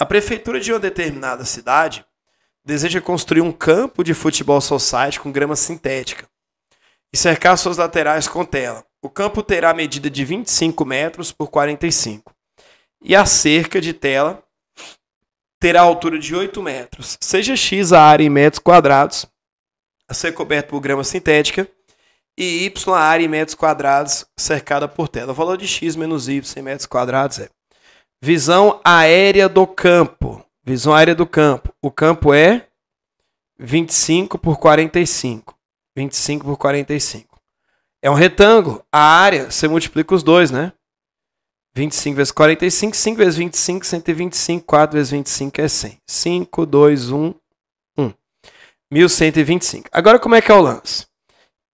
A prefeitura de uma determinada cidade deseja construir um campo de futebol society com grama sintética e cercar suas laterais com tela. O campo terá medida de 25 metros por 45 e a cerca de tela terá altura de 8 metros, seja x a área em metros quadrados a ser coberta por grama sintética e y a área em metros quadrados cercada por tela. O valor de x menos y em metros quadrados é Visão aérea do campo. Visão aérea do campo. O campo é 25 por 45. 25 por 45. É um retângulo. A área, você multiplica os dois, né? 25 vezes 45, 5 vezes 25, 125, 4 vezes 25 é 100. 5, 2, 1, 1. 1125. Agora, como é que é o lance?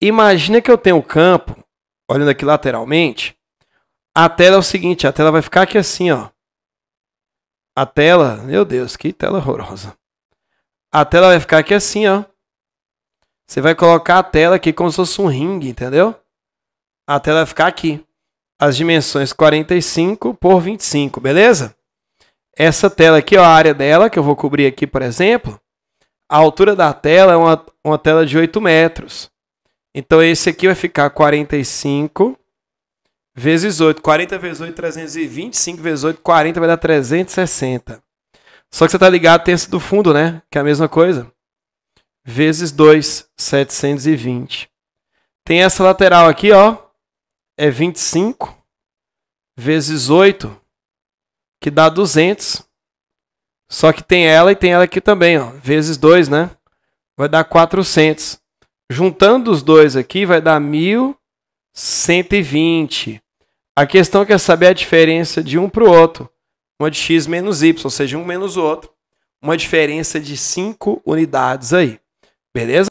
Imagina que eu tenho o campo, olhando aqui lateralmente, a tela é o seguinte, a tela vai ficar aqui assim, ó. A tela, meu Deus, que tela horrorosa. A tela vai ficar aqui assim, ó. Você vai colocar a tela aqui como se fosse um ringue, entendeu? A tela vai ficar aqui. As dimensões 45 por 25, beleza? Essa tela aqui, ó, a área dela, que eu vou cobrir aqui, por exemplo. A altura da tela é uma, uma tela de 8 metros. Então esse aqui vai ficar 45 vezes 8. 40 vezes 8, 325 vezes 8, 40 vai dar 360. Só que você tá ligado tem esse do fundo, né? Que é a mesma coisa. Vezes 2, 720. Tem essa lateral aqui, ó. É 25 vezes 8, que dá 200. Só que tem ela e tem ela aqui também, ó. Vezes 2, né? Vai dar 400. Juntando os dois aqui, vai dar 1.120. A questão é, é saber a diferença de um para o outro. Uma de x menos y, ou seja, um menos o outro. Uma diferença de 5 unidades aí. Beleza?